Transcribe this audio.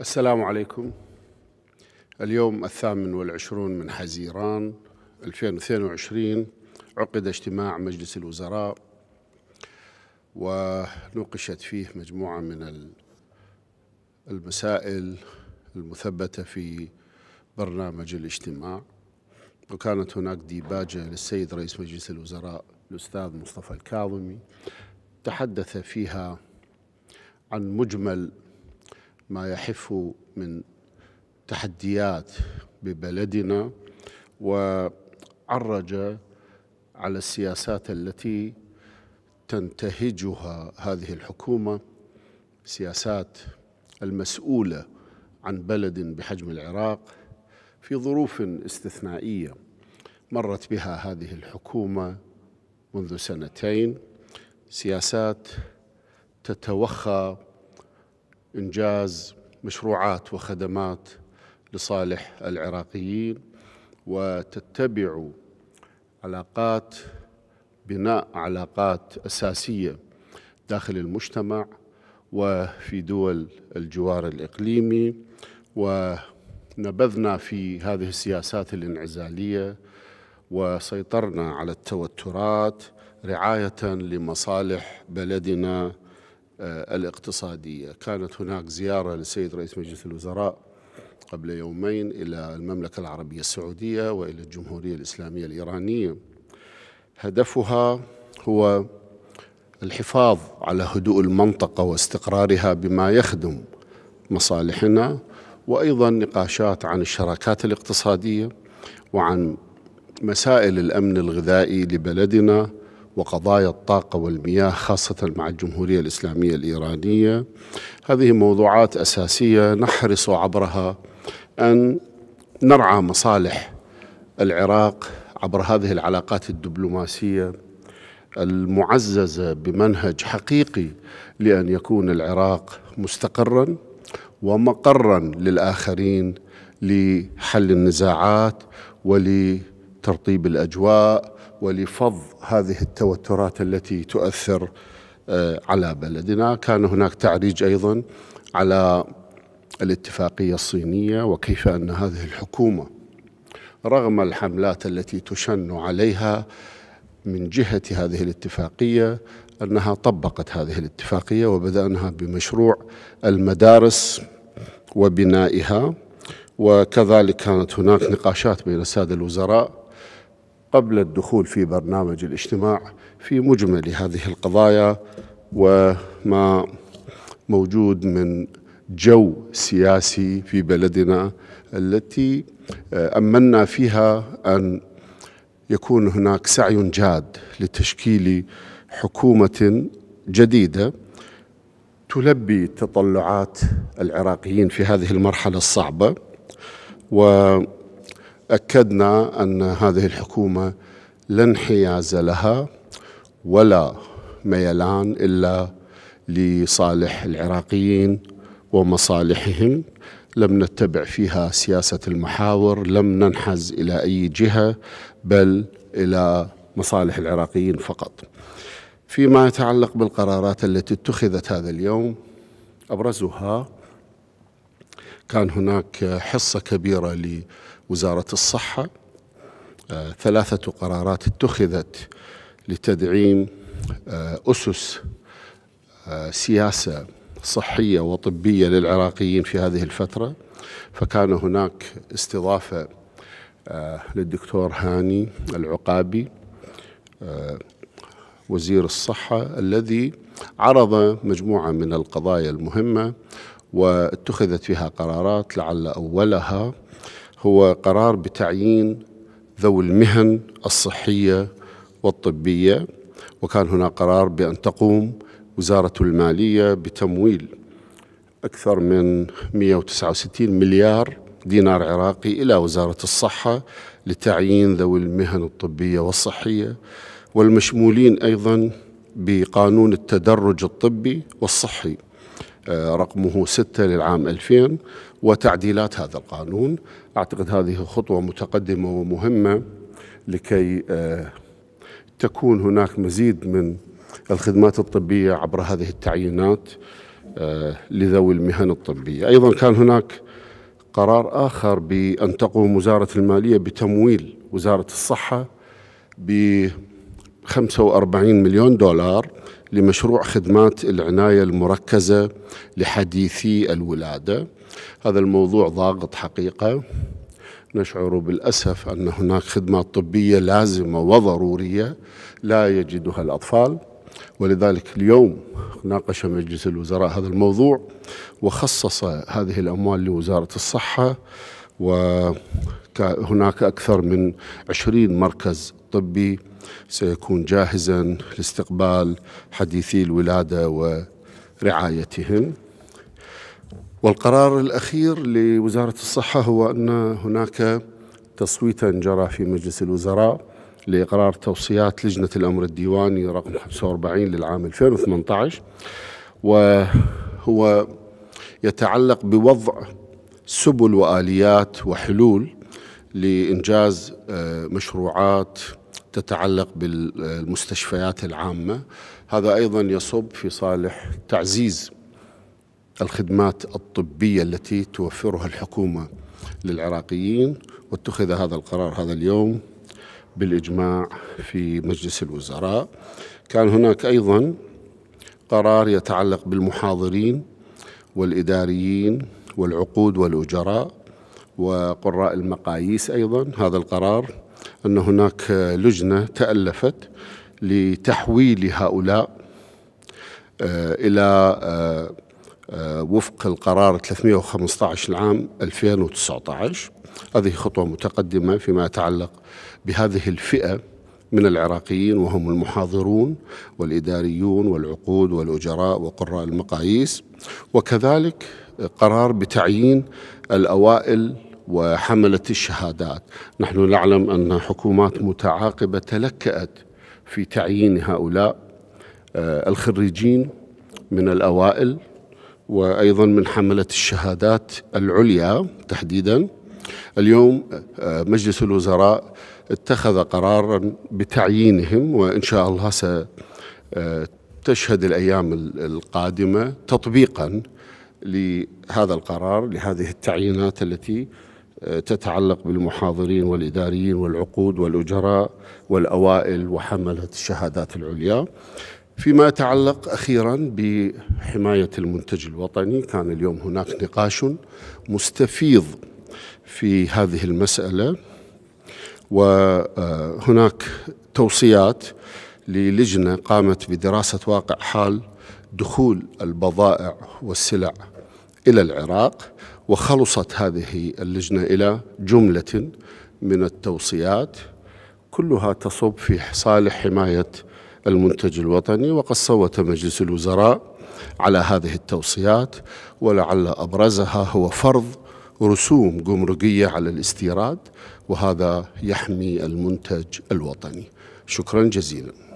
السلام عليكم اليوم الثامن والعشرون من حزيران 2022 عقد اجتماع مجلس الوزراء ونوقشت فيه مجموعة من المسائل المثبتة في برنامج الاجتماع وكانت هناك ديباجة للسيد رئيس مجلس الوزراء الأستاذ مصطفى الكاظمي تحدث فيها عن مجمل ما يحف من تحديات ببلدنا وعرج على السياسات التي تنتهجها هذه الحكومه سياسات المسؤوله عن بلد بحجم العراق في ظروف استثنائيه مرت بها هذه الحكومه منذ سنتين سياسات تتوخى إنجاز مشروعات وخدمات لصالح العراقيين وتتبع علاقات بناء علاقات أساسية داخل المجتمع وفي دول الجوار الإقليمي ونبذنا في هذه السياسات الانعزالية وسيطرنا على التوترات رعاية لمصالح بلدنا الاقتصادية كانت هناك زيارة للسيد رئيس مجلس الوزراء قبل يومين إلى المملكة العربية السعودية وإلى الجمهورية الإسلامية الإيرانية هدفها هو الحفاظ على هدوء المنطقة واستقرارها بما يخدم مصالحنا وأيضا نقاشات عن الشراكات الاقتصادية وعن مسائل الأمن الغذائي لبلدنا وقضايا الطاقة والمياه خاصة مع الجمهورية الإسلامية الإيرانية هذه موضوعات أساسية نحرص عبرها أن نرعى مصالح العراق عبر هذه العلاقات الدبلوماسية المعززة بمنهج حقيقي لأن يكون العراق مستقرا ومقرا للآخرين لحل النزاعات ول ترطيب الاجواء ولفض هذه التوترات التي تؤثر آه، على بلدنا كان هناك تعريج ايضا على الاتفاقيه الصينيه وكيف ان هذه الحكومه رغم الحملات التي تشن عليها من جهه هذه الاتفاقيه انها طبقت هذه الاتفاقيه وبدانها بمشروع المدارس وبنائها وكذلك كانت هناك نقاشات بين الساده الوزراء قبل الدخول في برنامج الاجتماع في مجمل هذه القضايا وما موجود من جو سياسي في بلدنا التي آه، أمنا فيها ان يكون هناك سعي جاد لتشكيل حكومه جديده تلبي تطلعات العراقيين في هذه المرحله الصعبه و اكدنا ان هذه الحكومه لا انحياز لها ولا ميلان الا لصالح العراقيين ومصالحهم لم نتبع فيها سياسه المحاور لم ننحز الى اي جهه بل الى مصالح العراقيين فقط فيما يتعلق بالقرارات التي اتخذت هذا اليوم ابرزها كان هناك حصة كبيرة لوزارة الصحة ثلاثة قرارات اتخذت لتدعيم آه، أسس آه، سياسة صحية وطبية للعراقيين في هذه الفترة فكان هناك استضافة آه، للدكتور هاني العقابي وزير الصحة الذي عرض مجموعة من القضايا المهمة واتخذت فيها قرارات لعل اولها هو قرار بتعيين ذوي المهن الصحيه والطبيه وكان هنا قرار بان تقوم وزاره الماليه بتمويل اكثر من 169 مليار دينار عراقي الى وزاره الصحه لتعيين ذوي المهن الطبيه والصحيه والمشمولين ايضا بقانون التدرج الطبي والصحي آه، رقمه 6 للعام 2000 وتعديلات هذا القانون أعتقد هذه خطوة متقدمة ومهمة لكي آه، تكون هناك مزيد من الخدمات الطبية عبر هذه التعيينات آه، لذوي المهن الطبية أيضا كان هناك قرار آخر بأن تقوم وزارة المالية بتمويل وزارة الصحة ب 45 مليون دولار لمشروع خدمات العناية المركزة لحديثي الولادة هذا الموضوع ضاغط حقيقة نشعر بالأسف أن هناك خدمات طبية لازمة وضرورية لا يجدها الأطفال ولذلك اليوم ناقش مجلس الوزراء هذا الموضوع وخصص هذه الأموال لوزارة الصحة وهناك أكثر من عشرين مركز طبي سيكون جاهزا لاستقبال حديثي الولادة ورعايتهم والقرار الأخير لوزارة الصحة هو أن هناك تصويتا جرى في مجلس الوزراء لإقرار توصيات لجنة الأمر الديواني رقم 45 للعام 2018 وهو يتعلق بوضع سبل واليات وحلول لانجاز آه، مشروعات تتعلق بالمستشفيات العامه هذا ايضا يصب في صالح تعزيز الخدمات الطبيه التي توفرها الحكومه للعراقيين واتخذ هذا القرار هذا اليوم بالاجماع في مجلس الوزراء كان هناك ايضا قرار يتعلق بالمحاضرين والاداريين والعقود والأجراء وقراء المقاييس أيضا هذا القرار أن هناك لجنة تألفت لتحويل هؤلاء آه، إلى آه، آه، وفق القرار 315 العام 2019 هذه خطوة متقدمة فيما يتعلق بهذه الفئة من العراقيين وهم المحاضرون والإداريون والعقود والأجراء وقراء المقاييس وكذلك قرار بتعيين الأوائل وحملة الشهادات نحن نعلم أن حكومات متعاقبة تلكأت في تعيين هؤلاء آه، الخريجين من الأوائل وأيضا من حملة الشهادات العليا تحديدا اليوم آه، مجلس الوزراء اتخذ قرارا بتعيينهم وإن شاء الله ستشهد آه، الأيام القادمة تطبيقا لهذا القرار لهذه التعيينات التي آه، تتعلق بالمحاضرين والإداريين والعقود والأجراء والأوائل وحملة الشهادات العليا فيما يتعلق أخيرا بحماية المنتج الوطني كان اليوم هناك نقاش مستفيض في هذه المسألة وهناك توصيات للجنة قامت بدراسة واقع حال دخول البضائع والسلع إلى العراق وخلصت هذه اللجنة إلى جملة من التوصيات كلها تصب في صالح حماية المنتج الوطني وقد صوت مجلس الوزراء على هذه التوصيات ولعل أبرزها هو فرض رسوم جمركية على الاستيراد وهذا يحمي المنتج الوطني شكرا جزيلا